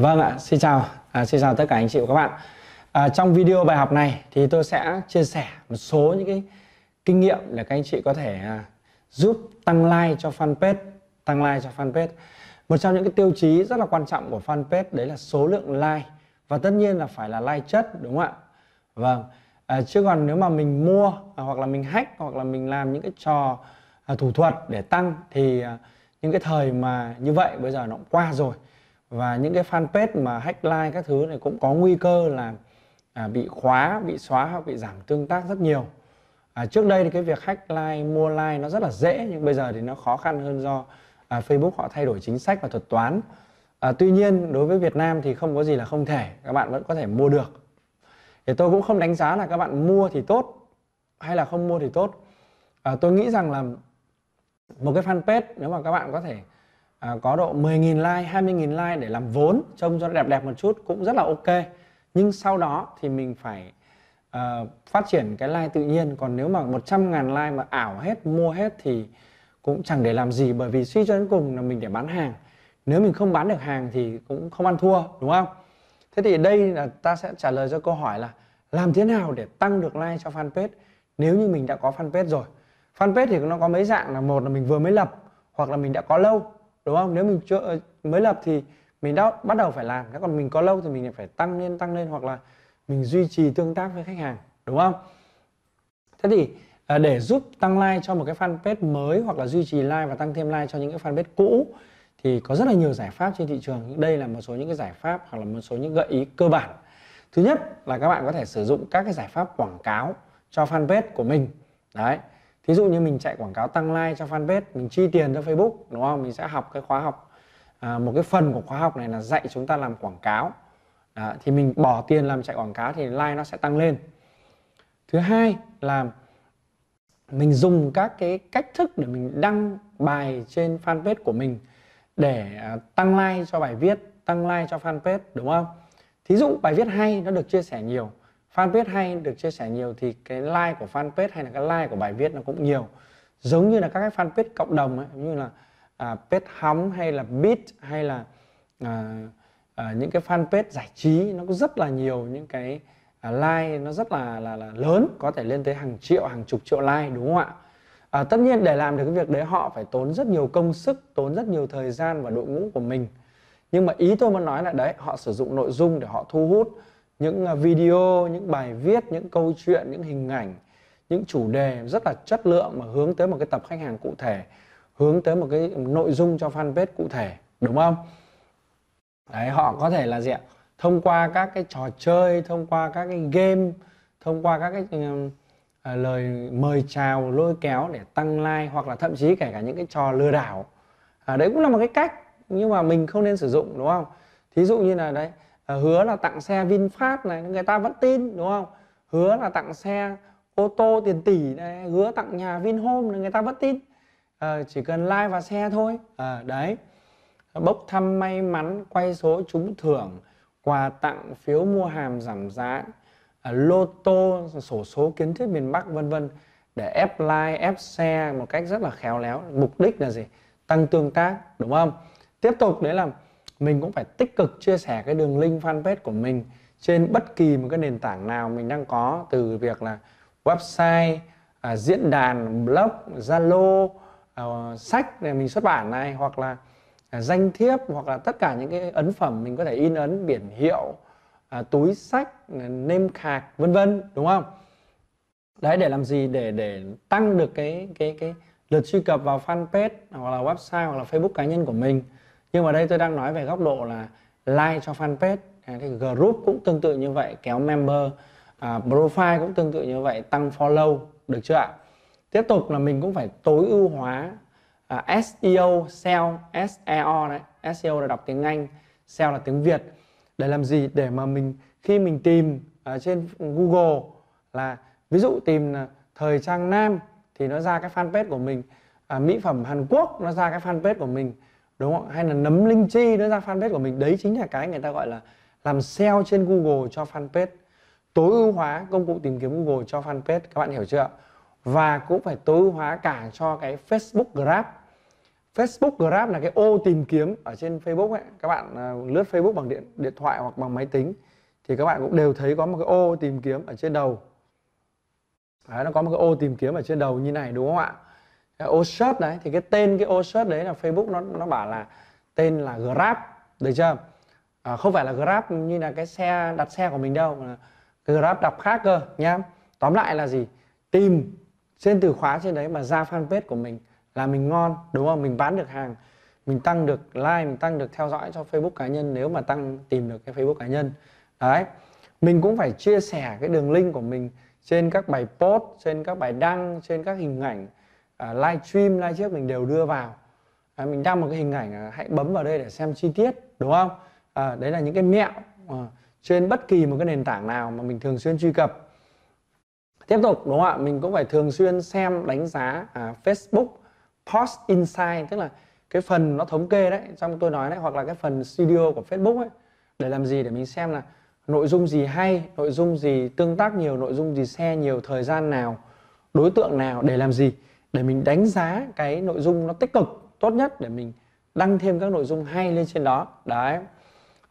Vâng ạ, xin chào, à, xin chào tất cả anh chị và các bạn. À, trong video bài học này thì tôi sẽ chia sẻ một số những cái kinh nghiệm để các anh chị có thể à, giúp tăng like cho fanpage, tăng like cho fanpage. Một trong những cái tiêu chí rất là quan trọng của fanpage đấy là số lượng like và tất nhiên là phải là like chất đúng không ạ? Vâng. À, chứ còn nếu mà mình mua à, hoặc là mình hack hoặc là mình làm những cái trò à, thủ thuật để tăng thì à, những cái thời mà như vậy bây giờ nó cũng qua rồi và những cái fanpage mà hack like các thứ này cũng có nguy cơ là à, bị khóa bị xóa hoặc bị giảm tương tác rất nhiều à, trước đây thì cái việc hack like mua like nó rất là dễ nhưng bây giờ thì nó khó khăn hơn do à, Facebook họ thay đổi chính sách và thuật toán à, tuy nhiên đối với Việt Nam thì không có gì là không thể các bạn vẫn có thể mua được thì tôi cũng không đánh giá là các bạn mua thì tốt hay là không mua thì tốt à, tôi nghĩ rằng là một cái fanpage nếu mà các bạn có thể à, có độ 10.000 like, 20.000 like để làm vốn trông cho đẹp đẹp một chút cũng rất là ok. Nhưng sau đó thì mình phải uh, phát triển cái like tự nhiên. Còn nếu mà 100.000 like mà ảo hết, mua hết thì cũng chẳng để làm gì bởi vì suy cho đến cùng là mình để bán hàng. Nếu mình không bán được hàng thì cũng không ăn thua, đúng không? Thế thì đây là ta sẽ trả lời cho câu hỏi là làm thế nào để tăng được like cho fanpage nếu như mình đã có fanpage rồi. Fanpage thì nó có mấy dạng là một là mình vừa mới lập hoặc là mình đã có lâu đúng không nếu mình chưa mới lập thì mình đã bắt đầu phải làm còn mình có lâu thì mình phải tăng lên tăng lên hoặc là mình duy trì tương tác với khách hàng đúng không thế thì à, để giúp tăng like cho một cái fanpage mới hoặc là duy trì like và tăng thêm like cho những cái fanpage cũ thì có rất là nhiều giải pháp trên thị trường đây là một số những cái giải pháp hoặc là một số những gợi ý cơ bản thứ nhất là các bạn có thể sử dụng các cái giải pháp quảng cáo cho fanpage của mình đấy ví dụ như mình chạy quảng cáo tăng like cho fanpage mình chi tiền cho facebook đúng không mình sẽ học cái khóa học à, một cái phần của khóa học này là dạy chúng ta làm quảng cáo à, thì mình bỏ tiền làm chạy quảng cáo thì like nó sẽ tăng lên thứ hai là mình dùng các cái cách thức để mình đăng bài trên fanpage của mình để à, tăng like cho bài viết tăng like cho fanpage đúng không thí dụ bài viết hay nó được chia sẻ nhiều fanpage hay được chia sẻ nhiều thì cái like của fanpage hay là cái like của bài viết nó cũng nhiều giống như là các cái fanpage cộng đồng ấy như là à, page hóng hay là beat hay là à, à, những cái fanpage giải trí nó có rất là nhiều những cái à, like nó rất là, là là lớn có thể lên tới hàng triệu hàng chục triệu like đúng không ạ à, tất nhiên để làm được cái việc đấy họ phải tốn rất nhiều công sức tốn rất nhiều thời gian và đội ngũ của mình nhưng mà ý tôi muốn nói là đấy họ sử dụng nội dung để họ thu hút những à, video những bài viết những câu chuyện những hình ảnh những chủ đề rất là chất lượng mà hướng tới một cái tập khách hàng cụ thể hướng tới một cái nội dung cho fanpage cụ thể đúng không đấy họ có thể là gì ạ thông qua các cái trò chơi thông qua các cái game thông qua các cái uh, lời mời chào lôi kéo để tăng like hoặc là thậm chí kể cả những cái trò lừa đảo à, đấy cũng là một cái cách nhưng mà mình không nên sử dụng đúng không thí dụ như là đấy Ờ, hứa là tặng xe vinfast này người ta vẫn tin đúng không hứa là tặng xe ô tô tiền tỷ này hứa tặng nhà vinhome này người ta vẫn tin à, chỉ cần like và share thôi à, đấy bốc thăm may mắn quay số trúng thưởng quà tặng phiếu mua hàm giảm giá à, lô tô sổ số kiến thiết miền bắc vân vân để ép like ép xe một cách rất là khéo léo mục đích là gì tăng tương tác đúng không tiếp tục đấy là mình cũng phải tích cực chia sẻ cái đường link fanpage của mình trên bất kỳ một cái nền tảng nào mình đang có từ việc là website à, diễn đàn blog zalo à, sách này mình xuất bản này hoặc là à, danh thiếp hoặc là tất cả những cái ấn phẩm mình có thể in ấn biển hiệu à, túi sách nêm khạc vân vân đúng không đấy để làm gì để để tăng được cái cái cái lượt truy cập vào fanpage hoặc là website hoặc là facebook cá nhân của mình nhưng mà đây tôi đang nói về góc độ là like cho fanpage thì group cũng tương tự như vậy kéo member à, profile cũng tương tự như vậy tăng follow được chưa ạ tiếp tục là mình cũng phải tối ưu hóa à, SEO SEO SEO đấy SEO là đọc tiếng Anh SEO là tiếng Việt để làm gì để mà mình khi mình tìm ở à, trên Google là ví dụ tìm là thời trang nam thì nó ra cái fanpage của mình à, mỹ phẩm Hàn Quốc nó ra cái fanpage của mình đúng không hay là nấm linh chi nó ra fanpage của mình đấy chính là cái người ta gọi là làm SEO trên Google cho fanpage tối ưu hóa công cụ tìm kiếm Google cho fanpage các bạn hiểu chưa và cũng phải tối ưu hóa cả cho cái Facebook Graph Facebook Graph là cái ô tìm kiếm ở trên Facebook ấy các bạn à, lướt Facebook bằng điện điện thoại hoặc bằng máy tính thì các bạn cũng đều thấy có một cái ô tìm kiếm ở trên đầu Đấy, nó có một cái ô tìm kiếm ở trên đầu như này đúng không ạ ô search đấy thì cái tên cái ô search đấy là facebook nó nó bảo là tên là grab được chưa à, không phải là grab như là cái xe đặt xe của mình đâu mà grab đọc khác cơ nhá tóm lại là gì tìm trên từ khóa trên đấy mà ra fanpage của mình là mình ngon đúng không mình bán được hàng mình tăng được like mình tăng được theo dõi cho facebook cá nhân nếu mà tăng tìm được cái facebook cá nhân đấy mình cũng phải chia sẻ cái đường link của mình trên các bài post trên các bài đăng trên các hình ảnh À, live stream live trước mình đều đưa vào à, mình đăng một cái hình ảnh à, hãy bấm vào đây để xem chi tiết đúng không à, đấy là những cái mẹo à, trên bất kỳ một cái nền tảng nào mà mình thường xuyên truy cập tiếp tục đúng không ạ mình cũng phải thường xuyên xem đánh giá à, Facebook post insight tức là cái phần nó thống kê đấy trong tôi nói đấy hoặc là cái phần studio của Facebook ấy để làm gì để mình xem là nội dung gì hay nội dung gì tương tác nhiều nội dung gì share nhiều thời gian nào đối tượng nào để làm gì để mình đánh giá cái nội dung nó tích cực tốt nhất để mình đăng thêm các nội dung hay lên trên đó đấy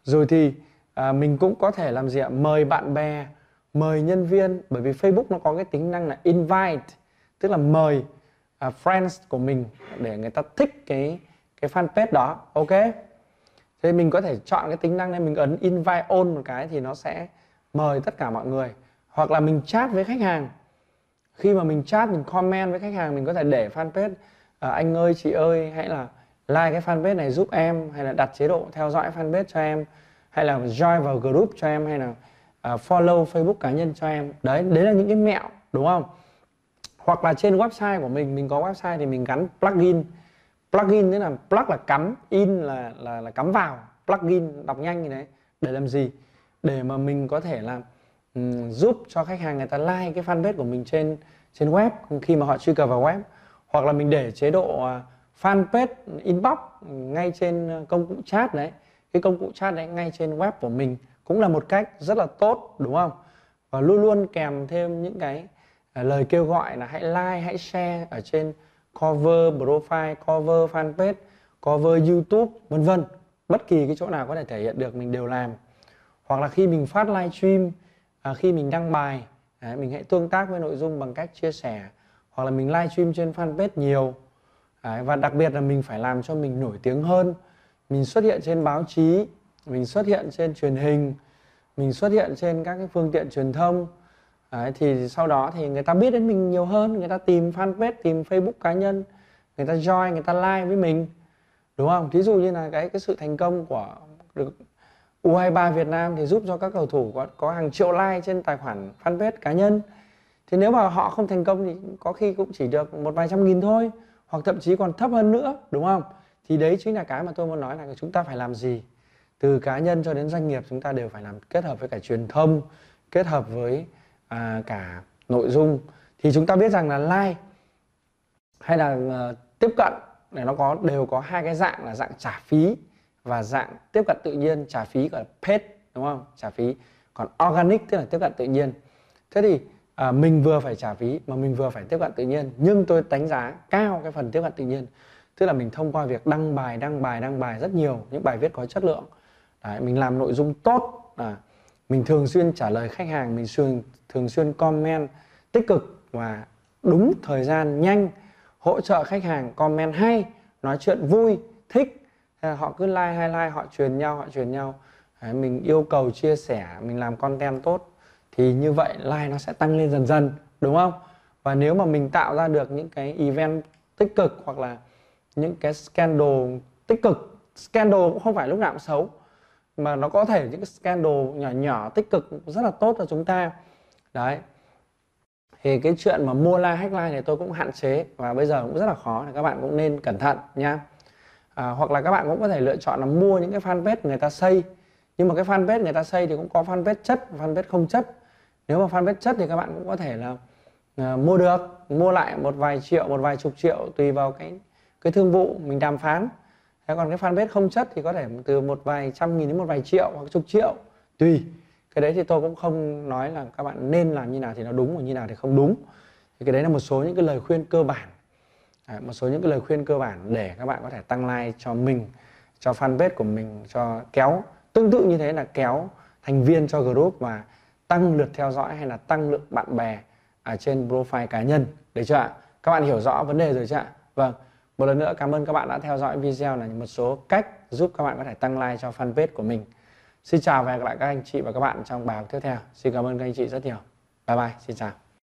rồi thì à, mình cũng có thể làm gì ạ mời bạn bè mời nhân viên bởi vì Facebook nó có cái tính năng là invite tức là mời à, friends của mình để người ta thích cái cái fanpage đó ok thế mình có thể chọn cái tính năng này mình ấn invite all một cái thì nó sẽ mời tất cả mọi người hoặc là mình chat với khách hàng khi mà mình chat mình comment với khách hàng mình có thể để fanpage à, anh ơi chị ơi hãy là like cái fanpage này giúp em hay là đặt chế độ theo dõi fanpage cho em hay là join vào group cho em hay là à, follow facebook cá nhân cho em đấy đấy là những cái mẹo đúng không hoặc là trên website của mình mình có website thì mình gắn plugin plugin tức là plug là cắm in là là là cắm vào plugin đọc nhanh như đấy để làm gì để mà mình có thể làm Ừ, giúp cho khách hàng người ta like cái fanpage của mình trên trên web khi mà họ truy cập vào web hoặc là mình để chế độ à, fanpage inbox ngay trên à, công cụ chat đấy cái công cụ chat đấy ngay trên web của mình cũng là một cách rất là tốt đúng không và luôn luôn kèm thêm những cái à, lời kêu gọi là hãy like hãy share ở trên cover profile cover fanpage cover youtube vân vân bất kỳ cái chỗ nào có thể thể hiện được mình đều làm hoặc là khi mình phát live stream à, khi mình đăng bài à, mình hãy tương tác với nội dung bằng cách chia sẻ hoặc là mình live stream trên fanpage nhiều à, và đặc biệt là mình phải làm cho mình nổi tiếng hơn mình xuất hiện trên báo chí mình xuất hiện trên truyền hình mình xuất hiện trên các cái phương tiện truyền thông Đấy, à, thì sau đó thì người ta biết đến mình nhiều hơn người ta tìm fanpage tìm facebook cá nhân người ta join người ta like với mình đúng không thí dụ như là cái cái sự thành công của được U23 Việt Nam thì giúp cho các cầu thủ có, có hàng triệu like trên tài khoản fanpage cá nhân. Thì nếu mà họ không thành công thì có khi cũng chỉ được một vài trăm nghìn thôi hoặc thậm chí còn thấp hơn nữa đúng không? Thì đấy chính là cái mà tôi muốn nói là chúng ta phải làm gì. Từ cá nhân cho đến doanh nghiệp chúng ta đều phải làm kết hợp với cả truyền thông, kết hợp với à, cả nội dung thì chúng ta biết rằng là like hay là uh, tiếp cận này nó có đều có hai cái dạng là dạng trả phí và dạng tiếp cận tự nhiên trả phí gọi là paid đúng không trả phí còn organic tức là tiếp cận tự nhiên thế thì à, mình vừa phải trả phí mà mình vừa phải tiếp cận tự nhiên nhưng tôi đánh giá cao cái phần tiếp cận tự nhiên tức là mình thông qua việc đăng bài đăng bài đăng bài rất nhiều những bài viết có chất lượng Đấy, mình làm nội dung tốt à, mình thường xuyên trả lời khách hàng mình thường thường xuyên comment tích cực và đúng thời gian nhanh hỗ trợ khách hàng comment hay nói chuyện vui thích hay là họ cứ like hay like họ truyền nhau họ truyền nhau Đấy, mình yêu cầu chia sẻ mình làm content tốt thì như vậy like nó sẽ tăng lên dần dần đúng không và nếu mà mình tạo ra được những cái event tích cực hoặc là những cái scandal tích cực scandal cũng không phải lúc nào cũng xấu mà nó có thể những cái scandal nhỏ nhỏ tích cực rất là tốt cho chúng ta đấy thì cái chuyện mà mua like hack like này tôi cũng hạn chế và bây giờ cũng rất là khó thì các bạn cũng nên cẩn thận nha à, hoặc là các bạn cũng có thể lựa chọn là mua những cái fanpage người ta xây nhưng mà cái fanpage người ta xây thì cũng có fanpage chất fanpage không chất nếu mà fanpage chất thì các bạn cũng có thể là à, mua được mua lại một vài triệu một vài chục triệu tùy vào cái cái thương vụ mình đàm phán thế còn cái fanpage không chất thì có thể từ một vài trăm nghìn đến một vài triệu hoặc chục triệu tùy cái đấy thì tôi cũng không nói là các bạn nên làm như nào thì nó đúng và như nào thì không đúng thì cái đấy là một số những cái lời khuyên cơ bản Đấy, à, một số những cái lời khuyên cơ bản để các bạn có thể tăng like cho mình cho fanpage của mình cho kéo tương tự như thế là kéo thành viên cho group và tăng lượt theo dõi hay là tăng lượng bạn bè ở à, trên profile cá nhân để chưa ạ các bạn hiểu rõ vấn đề rồi chưa ạ vâng một lần nữa cảm ơn các bạn đã theo dõi video là một số cách giúp các bạn có thể tăng like cho fanpage của mình xin chào và hẹn gặp lại các anh chị và các bạn trong bài học tiếp theo xin cảm ơn các anh chị rất nhiều bye bye xin chào